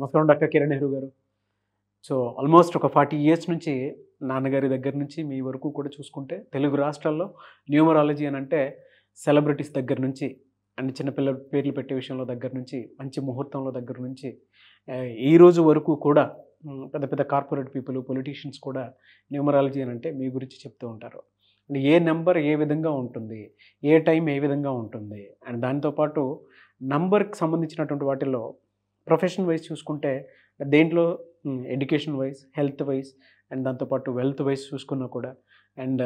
నమస్కారం డాక్టర్ కిరణ్ నెహ్రూ గారు so almost ఒక ఫార్టీ ఇయర్స్ నుంచి నాన్నగారి దగ్గర నుంచి మీ వరకు కూడా చూసుకుంటే తెలుగు రాష్ట్రాల్లో న్యూమరాలజీ అని అంటే సెలబ్రిటీస్ దగ్గర నుంచి అండ్ చిన్నపిల్ల పేర్లు పెట్టే విషయంలో దగ్గర నుంచి మంచి ముహూర్తంలో దగ్గర నుంచి ఈ రోజు వరకు కూడా పెద్ద పెద్ద కార్పొరేట్ పీపుల్ పొలిటీషియన్స్ కూడా న్యూమరాలజీ అని అంటే మీ గురించి చెప్తూ ఉంటారు అండ్ ఏ నెంబర్ ఏ విధంగా ఉంటుంది ఏ టైం ఏ విధంగా ఉంటుంది అండ్ దాంతోపాటు నంబర్కి సంబంధించినటువంటి వాటిలో ప్రొఫెషన్ వైజ్ చూసుకుంటే దేంట్లో education wise health wise and దాంతోపాటు వెల్త్ వైజ్ చూసుకున్నా కూడా and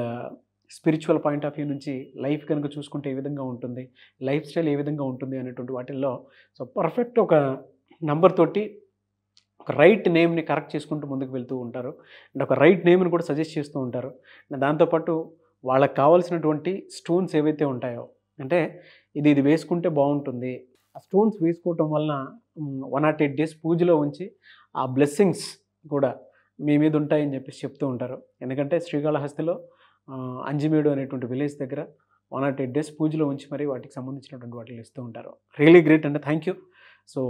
spiritual point of view నుంచి లైఫ్ కనుక చూసుకుంటే ఏ విధంగా ఉంటుంది లైఫ్ స్టైల్ ఏ విధంగా ఉంటుంది అనేటువంటి వాటిల్లో సో పర్ఫెక్ట్ ఒక నంబర్ తోటి ఒక రైట్ నేమ్ని కరెక్ట్ చేసుకుంటూ ముందుకు వెళ్తూ ఉంటారు అండ్ ఒక రైట్ నేమ్ని కూడా సజెస్ట్ చేస్తూ ఉంటారు దాంతోపాటు వాళ్ళకి కావాల్సినటువంటి స్టోన్స్ ఏవైతే ఉంటాయో అంటే ఇది ఇది వేసుకుంటే బాగుంటుంది ఆ స్టోన్స్ వేసుకోవటం వలన వన్ నాట్ ఎయిట్ డేస్ పూజలో ఉంచి ఆ బ్లెస్సింగ్స్ కూడా మీ మీద ఉంటాయని చెప్పేసి చెప్తూ ఉంటారు ఎందుకంటే శ్రీకాళహస్తిలో అంజిమేడు అనేటువంటి విలేజ్ దగ్గర వన్ నాట్ ఎయిట్ డేస్ పూజలో ఉంచి మరి వాటికి సంబంధించినటువంటి వాటిని ఇస్తూ ఉంటారు రియలీ గ్రేట్ అండి thank you so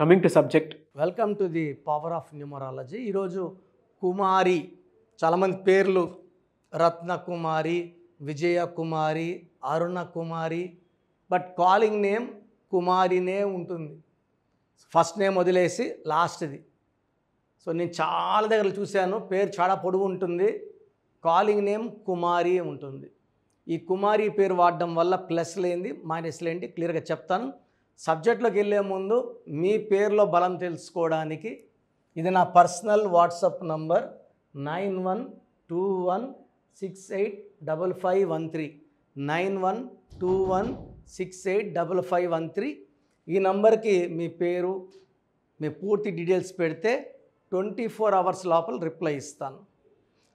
coming to subject welcome to the power of numerology ఈరోజు కుమారి చాలామంది పేర్లు Ratna Kumari Vijaya Kumari Aruna Kumari but calling name కుమారినే ఉంటుంది ఫస్ట్ నేమ్ వదిలేసి లాస్ట్ది సో నేను చాలా దగ్గర చూశాను పేరు చాలా పొడుగు ఉంటుంది కాలింగ్ నేమ్ కుమారి ఉంటుంది ఈ కుమారి పేరు వాడడం వల్ల ప్లస్ లేనిది మైనస్ లేనిది క్లియర్గా చెప్తాను సబ్జెక్ట్లోకి వెళ్ళే ముందు మీ పేరులో బలం తెలుసుకోవడానికి ఇది నా personal WhatsApp number nine one two one six eight double five one three nine one two one six eight double five one three ఈ నంబర్కి మీ పేరు మీ పూర్తి డీటెయిల్స్ పెడితే ట్వంటీ ఫోర్ అవర్స్ లోపల రిప్లై ఇస్తాను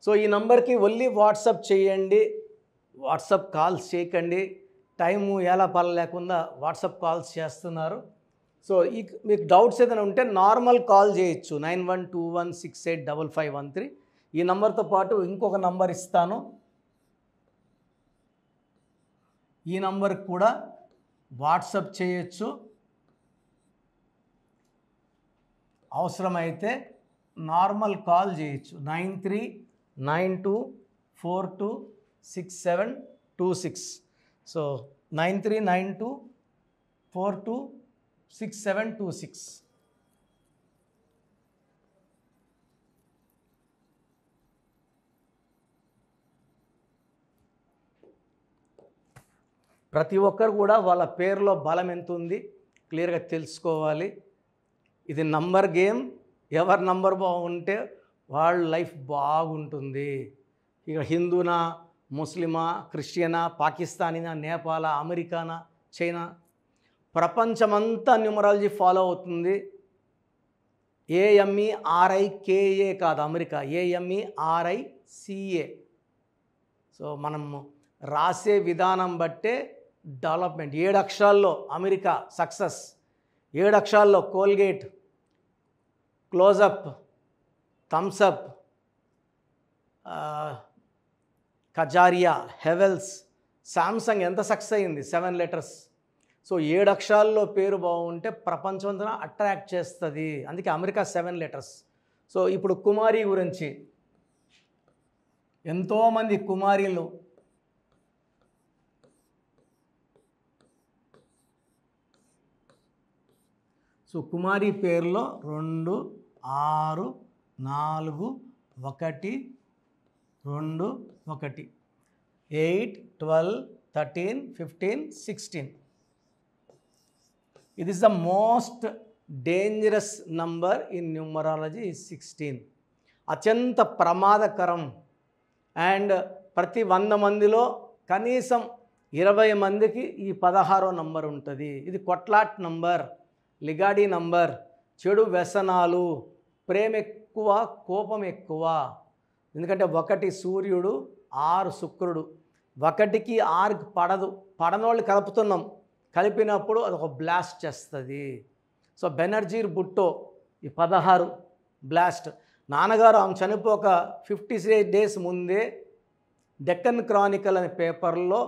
సో ఈ నంబర్కి ఓన్లీ వాట్సాప్ చేయండి వాట్సాప్ కాల్స్ చేయకండి టైము ఎలా పర్ లేకుండా వాట్సాప్ కాల్స్ చేస్తున్నారు సో ఈ మీకు డౌట్స్ ఏదైనా ఉంటే నార్మల్ కాల్ చేయొచ్చు nine one two one six eight double five one three ఈ నంబర్తో పాటు ఇంకొక నంబర్ ఇస్తాను ఈ నంబర్కి కూడా వాట్సప్ చేయొచ్చు అవసరమైతే నార్మల్ కాల్ చేయొచ్చు nine three nine two four two six seven two six so nine three nine two four two six seven two six ప్రతి ఒక్కరు కూడా వాళ్ళ పేరులో బలం ఎంత ఉంది క్లియర్గా తెలుసుకోవాలి ఇది నంబర్ గేమ్ ఎవరి నంబర్ బాగుంటే వాళ్ళ లైఫ్ బాగుంటుంది ఇక హిందూనా ముస్లిమా క్రిస్టియనా పాకిస్తానీనా నేపాల అమెరికానా చైనా ప్రపంచమంతా న్యూమరాలజీ ఫాలో అవుతుంది ఏఎంఈ ఆర్ఐకేఏ కేఏ కాదు అమెరికా ఏఎంఈ ఆర్ఐసిఏ సో మనము రాసే విధానం బట్టే డెవలప్మెంట్ ఏడు అక్షరాల్లో అమెరికా సక్సెస్ ఏడు అక్షరాల్లో Colgate Closeup Thums Up Kajaria Havells Samsung ఎంత సక్సెస్ అయింది సెవెన్ లెటర్స్ సో ఏడు అక్షరాల్లో పేరు బాగుంటే ప్రపంచమంతా అట్రాక్ట్ చేస్తుంది అందుకే అమెరికా సెవెన్ లెటర్స్ సో ఇప్పుడు కుమారి గురించి ఎంతోమంది కుమారీలు సో కుమారి పేరులో రెండు ఆరు నాలుగు ఒకటి రెండు ఒకటి eight twelve thirteen fifteen sixteen it is the most dangerous number in numerology sixteen అత్యంత ప్రమాదకరం అండ్ ప్రతి వంద మందిలో కనీసం ఇరవై మందికి ఈ పదహారో నంబర్ ఉంటుంది ఇది కొట్లాట్ నంబర్ లిగాడి నంబర్ చెడు వ్యసనాలు ప్రేమ ఎక్కువ కోపం ఎక్కువ ఎందుకంటే ఒకటి సూర్యుడు ఆరు శుక్రుడు ఒకటికి ఆరుకి పడదు పడనోళ్ళు కలుపుతున్నాం కలిపినప్పుడు అది ఒక బ్లాస్ట్ చేస్తుంది సో బెనర్జీర్ బుట్టో ఈ పదహారు బ్లాస్ట్ నాన్నగారు ఆమె చనిపోక ఫిఫ్టీ డేస్ ముందే డెక్కన్ క్రానికల్ అనే పేపర్లో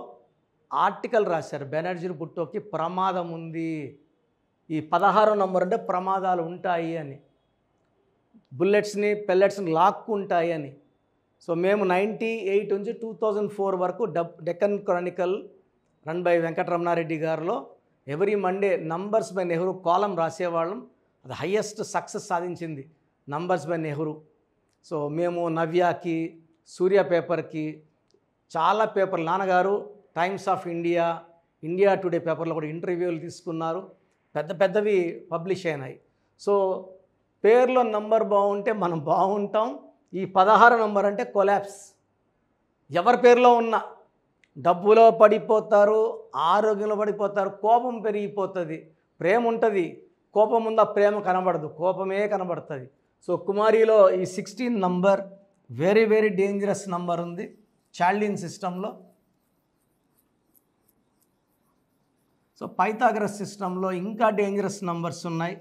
ఆర్టికల్ రాశారు బెనర్జీర్ బుట్టోకి ప్రమాదం ఉంది ఈ పదహారో నంబర్ అంటే ప్రమాదాలు ఉంటాయి అని బుల్లెట్స్ని పెల్లెట్స్ని లాక్కుంటాయి అని సో మేము నైంటీ ఎయిట్ నుంచి టూ థౌజండ్ ఫోర్ వరకు డబ్ Deccan Chronicle run by Venkataramanareddy గారిలో every Monday numbers by Nehru column రాసేవాళ్ళం అది హయ్యెస్ట్ సక్సెస్ సాధించింది నంబర్స్ బై నెహ్రూ సో మేము నవ్యాకి సూర్య పేపర్కి చాలా పేపర్లు నాన్నగారు Times of India India Today పేపర్లో కూడా ఇంటర్వ్యూలు తీసుకున్నారు పెద్ద పెద్దవి పబ్లిష్ అయినాయి సో పేర్లో నంబర్ బాగుంటే మనం బాగుంటాం ఈ పదహారు నంబర్ అంటే కొలాప్స్ ఎవరి పేరులో ఉన్నా డబ్బులో పడిపోతారు ఆరోగ్యంలో పడిపోతారు కోపం పెరిగిపోతుంది ప్రేమ ఉంటుంది కోపం ఉందా ప్రేమ కనబడదు కోపమే కనబడుతుంది సో కుమారిలో ఈ sixteen number very very dangerous number ఉంది చాల్డిన్ సిస్టంలో సో పైథాగ్రస్ సిస్టంలో ఇంకా డేంజరస్ నంబర్స్ ఉన్నాయి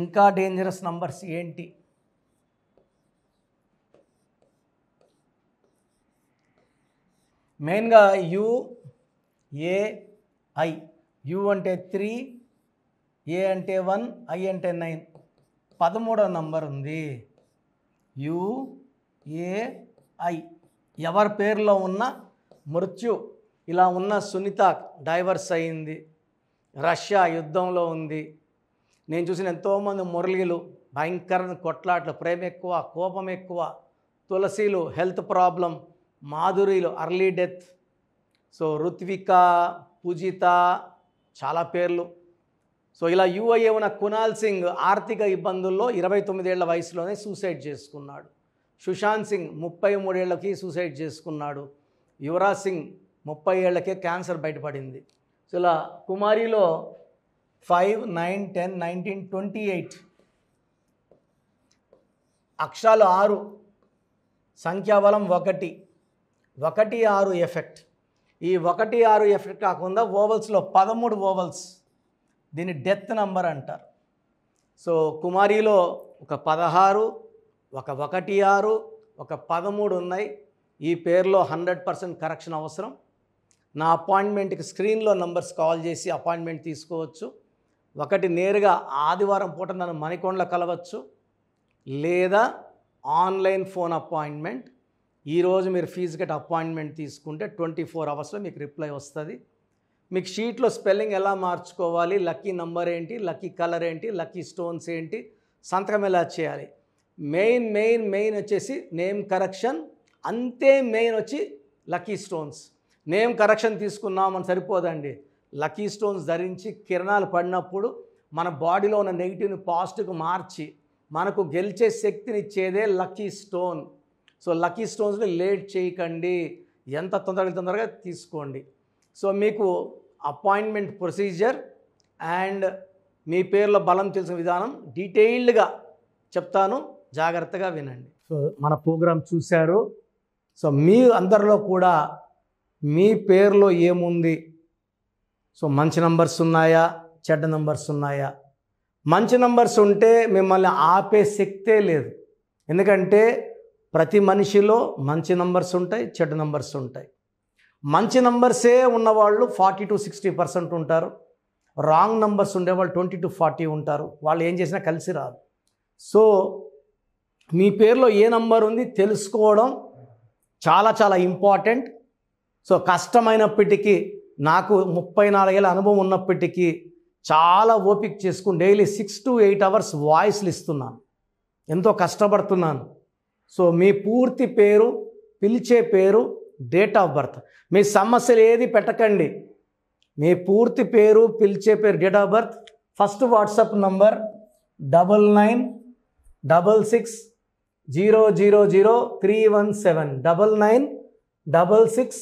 ఇంకా డేంజరస్ నంబర్స్ ఏంటి మెయిన్గా యుఏఐ ఏఐ యు అంటే త్రీ ఏ అంటే వన్ ఐ అంటే నైన్ పదమూడవ నంబర్ ఉంది యుఏఐ ఎవరి పేరులో ఉన్న మృత్యు ఇలా ఉన్న సునీత డైవర్స్ అయింది రష్యా యుద్ధంలో ఉంది నేను చూసిన ఎంతోమంది మురళీలు భయంకర కొట్లాట్లు ప్రేమ ఎక్కువ కోపం ఎక్కువ తులసిలు హెల్త్ ప్రాబ్లం మాధురిలు early death so Ruthvika Pujitha చాలా పేర్లు సో ఇలా యుఐఏ ఉన్న కునాల్ సింగ్ ఆర్థిక ఇబ్బందుల్లో ఇరవై తొమ్మిదేళ్ల వయసులోనే సూసైడ్ చేసుకున్నాడు సుశాంత్ సింగ్ ముప్పై మూడేళ్లకి సూసైడ్ చేసుకున్నాడు యువరాజ్ సింగ్ ముప్పై ఏళ్లకే క్యాన్సర్ బయటపడింది సో ఇలా కుమారిలో five nine ten nineteen twenty eight అక్షరాలు ఆరు సంఖ్యాబలం ఒకటి ఒకటి ఆరు ఎఫెక్ట్ ఈ ఒకటి ఆరు ఎఫెక్ట్ కాకుండా ఓవల్స్లో పదమూడు ఓవల్స్ దీన్ని డెత్ నంబర్ అంటారు సో కుమారిలో ఒక పదహారు ఒక ఒకటి ఆరు ఒక పదమూడు ఉన్నాయి ఈ పేరులో హండ్రెడ్ పర్సెంట్ కరెక్షన్ అవసరం నా అపాయింట్మెంట్కి స్క్రీన్లో నంబర్స్ కాల్ చేసి అపాయింట్మెంట్ తీసుకోవచ్చు ఒకటి నేరుగా ఆదివారం పూట నన్ను మణికొండలో కలవచ్చు లేదా ఆన్లైన్ ఫోన్ అపాయింట్మెంట్ ఈరోజు మీరు ఫీజు కట్టి అపాయింట్మెంట్ తీసుకుంటే ట్వంటీ ఫోర్ అవర్స్లో మీకు రిప్లై వస్తుంది మీకు షీట్లో స్పెల్లింగ్ ఎలా మార్చుకోవాలి లక్కీ నంబర్ ఏంటి లక్కీ కలర్ ఏంటి లక్కీ స్టోన్స్ ఏంటి సంతకం ఎలా చేయాలి మెయిన్ మెయిన్ మెయిన్ వచ్చేసి నేమ్ కరెక్షన్ అంతే మెయిన్ వచ్చి లక్కీ స్టోన్స్ నేమ్ కరెక్షన్ తీసుకున్నామని సరిపోదండి లక్కీ స్టోన్స్ ధరించి కిరణాలు పడినప్పుడు మన బాడీలో ఉన్న నెగిటివ్ని పాజిటివ్కి మార్చి మనకు గెలిచే శక్తినిచ్చేదే లక్కీ స్టోన్ సో లక్కీ స్టోన్స్ని లేట్ చేయకండి ఎంత తొందరగా తొందరగా తీసుకోండి సో మీకు అపాయింట్మెంట్ ప్రొసీజర్ అండ్ మీ పేర్లో బలం తెలిసిన విధానం డీటెయిల్డ్గా చెప్తాను జాగ్రత్తగా వినండి సో మన ప్రోగ్రాం చూశారు సో మీ అందరిలో కూడా మీ పేరులో ఏముంది సో మంచి నంబర్స్ ఉన్నాయా చెడ్డ నంబర్స్ ఉన్నాయా మంచి నంబర్స్ ఉంటే మిమ్మల్ని ఆపే శక్తే లేదు ఎందుకంటే ప్రతి మనిషిలో మంచి నంబర్స్ ఉంటాయి చెడ్డ నంబర్స్ ఉంటాయి మంచి నంబర్సే ఉన్నవాళ్ళు ఫార్టీ టు సిక్స్టీ పర్సెంట్ ఉంటారు రాంగ్ నంబర్స్ ఉండేవాళ్ళు ట్వంటీ టు ఫార్టీ ఉంటారు వాళ్ళు ఏం చేసినా కలిసి రాదు సో మీ పేరులో ఏ నంబర్ ఉంది తెలుసుకోవడం చాలా చాలా ఇంపార్టెంట్ సో కష్టమైనప్పటికీ నాకు ముప్పై నాలుగేళ్ళ అనుభవం ఉన్నప్పటికీ చాలా ఓపిక చేసుకుని daily six to eight hours వాయిస్లు ఇస్తున్నాను ఎంతో కష్టపడుతున్నాను సో మీ పూర్తి పేరు పిలిచే పేరు డేట్ ఆఫ్ బర్త్ మీ సమస్యలు ఏది పెట్టకండి మీ పూర్తి పేరు పిలిచే పేరు date of birth first WhatsApp number double nine double six zero zero zero three one seven double nine double six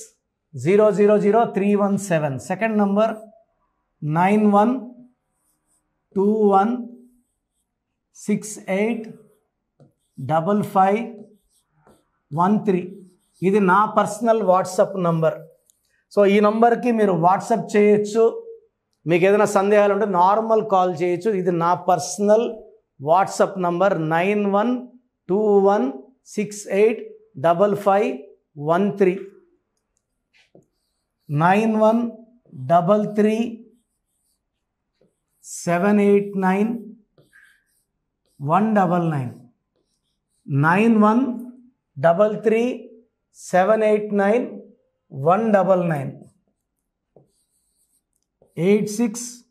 zero zero zero three one seven second number nine one two one six eight double five one three ఇది నా personal WhatsApp number so ఈ నంబర్కి మీరు WhatsApp చేయొచ్చు మీకు ఏదైనా సందేహాలు ఉంటే నార్మల్ కాల్ చేయొచ్చు ఇది నా personal WhatsApp number nine one two one six eight double five one three nine one double three seven eight nine one double nine nine one double three seven eight double eight. Eight six.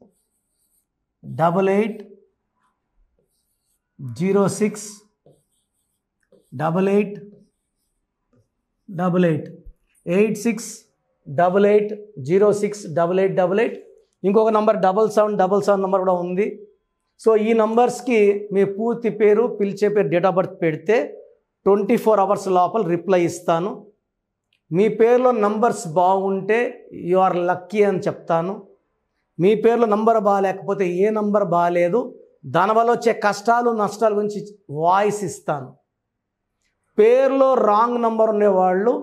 Double eight zero six double eight double eight ఇంకొక number double seven double seven number కూడా ఉంది so ఈ నంబర్స్కి మీ పూర్తి పేరు పిలిచే పేరు date of birth పెడితే twenty four hours లోపల రిప్లై ఇస్తాను మీ పేరులో నంబర్స్ బాగుంటే యు ఆర్ లక్కీ అని చెప్తాను మీ పేరులో నంబర్ బాగాలేకపోతే ఏ నంబర్ బాగాలేదు దానివల్ల వచ్చే కష్టాలు నష్టాల గురించి వాయిస్ ఇస్తాను పేరులో రాంగ్ నంబర్ ఉండేవాళ్ళు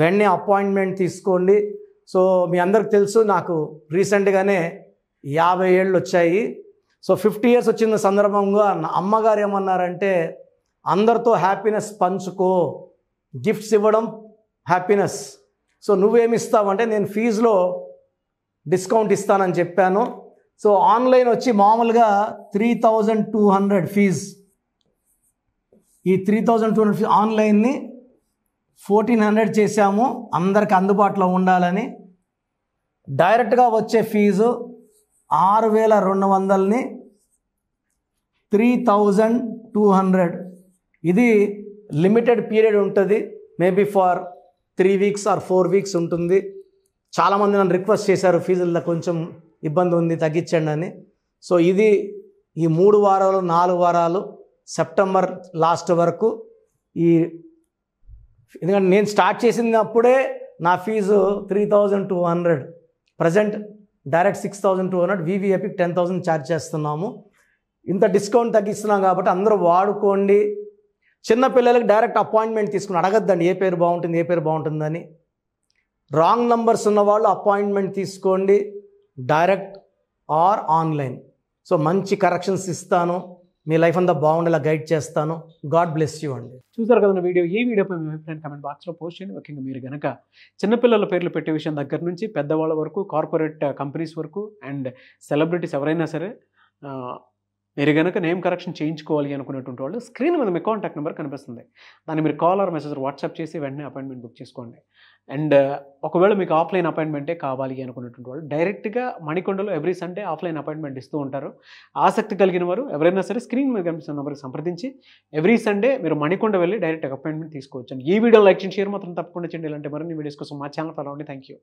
వెంటనే అపాయింట్మెంట్ తీసుకోండి సో మీ అందరికి తెలుసు నాకు రీసెంట్గానే యాభై ఏళ్ళు వచ్చాయి సో ఫిఫ్టీ ఇయర్స్ వచ్చిన సందర్భంగా నా అమ్మగారు ఏమన్నారంటే అందరితో హ్యాపీనెస్ పంచుకో గిఫ్ట్స్ ఇవ్వడం హ్యాపీనెస్ సో నువ్వేమిస్తావంటే నేను ఫీజులో డిస్కౌంట్ ఇస్తానని చెప్పాను సో ఆన్లైన్ వచ్చి మామూలుగా three thousand two hundred fees ఈ త్రీ థౌజండ్ టూ హండ్రెడ్ ఆన్లైన్ని ఫోర్టీన్ హండ్రెడ్ చేసాము అందరికి అందుబాటులో ఉండాలని డైరెక్ట్గా వచ్చే ఫీజు ఆరు వేల రెండు వందలని త్రీ థౌజండ్ టూ హండ్రెడ్ ఇది లిమిటెడ్ పీరియడ్ ఉంటుంది maybe for three weeks or four weeks ఉంటుంది చాలామంది నన్ను రిక్వెస్ట్ చేశారు ఫీజుల్లో కొంచెం ఇబ్బంది ఉంది తగ్గించండి అని సో ఇది ఈ మూడు వారాలు నాలుగు వారాలు సెప్టెంబర్ లాస్ట్ వరకు ఈ ఎందుకంటే నేను స్టార్ట్ చేసినప్పుడే నా fee three thousand two hundred present direct six thousand two hundred వీవీఏపీకి టెన్ థౌసండ్ ఛార్జ్ చేస్తున్నాము ఇంత డిస్కౌంట్ తగ్గిస్తున్నాం కాబట్టి అందరూ వాడుకోండి చిన్నపిల్లలకి డైరెక్ట్ అపాయింట్మెంట్ తీసుకుని అడగద్దండి ఏ పేరు బాగుంటుంది ఏ పేరు బాగుంటుందని రాంగ్ నంబర్స్ ఉన్న వాళ్ళు అపాయింట్మెంట్ తీసుకోండి డైరెక్ట్ ఆర్ ఆన్లైన్ సో మంచి కరెక్షన్స్ ఇస్తాను మీ లైఫ్ అంతా బాగుండేలా గైడ్ చేస్తాను గాడ్ బ్లెస్ యూ అండి చూసారు కదా వీడియో ఏ వీడియోపై మీ అభిప్రాయం కమెంట్ బాక్స్లో పోస్ట్ చేయండి ముఖ్యంగా మీరు కనుక చిన్నపిల్లల పేర్లు పెట్టే విషయం దగ్గర నుంచి పెద్దవాళ్ళ వరకు కార్పొరేట్ కంపెనీస్ uh, వరకు అండ్ సెలబ్రిటీస్ ఎవరైనా సరే uh, మీరు కనుక నేమ్ కరెక్షన్ చేయించుకోవాలి అనుకునేటువంటి వాళ్ళు స్క్రీన్ మీద మీ కాంటాక్ట్ నెంబర్ కనిపిస్తుంది దాన్ని మీరు కాల్ ఆర్ మెసేజ్ వాట్సాప్ చేసి వెంటనే అపాయింట్మెంట్ బుక్ చేసుకోండి అండ్ ఒకవేళ మీకు ఆఫ్లైన్ అపాయింట్మెంటే కావాలి అనుకునేటువంటి వాళ్ళు డైరెక్ట్గా మణికొండలో ఎవ్రీ సండే ఆఫ్లైన్ అపాయింట్మెంట్ ఇస్తూ ఉంటారు ఆసక్తి కలిగిన వారు ఎవరైనా సరే స్క్రీన్ మీద కనిపిస్తున్న నెంబర్కి సంప్రదించి ఎవ్రీ సండే మీరు మణికొండ వెళ్ళి డైరెక్ట్ అపాయింట్మెంట్ తీసుకోవచ్చు ఈ వీడియో లైక్ చేసి షేర్ మాత్రం తప్పకుండా చేయండి ఇలాంటి మరిన్ని వీడియోస్ కోసం మా ఛానల్ ఫాలో అవ్వండి థ్యాంక్ యూ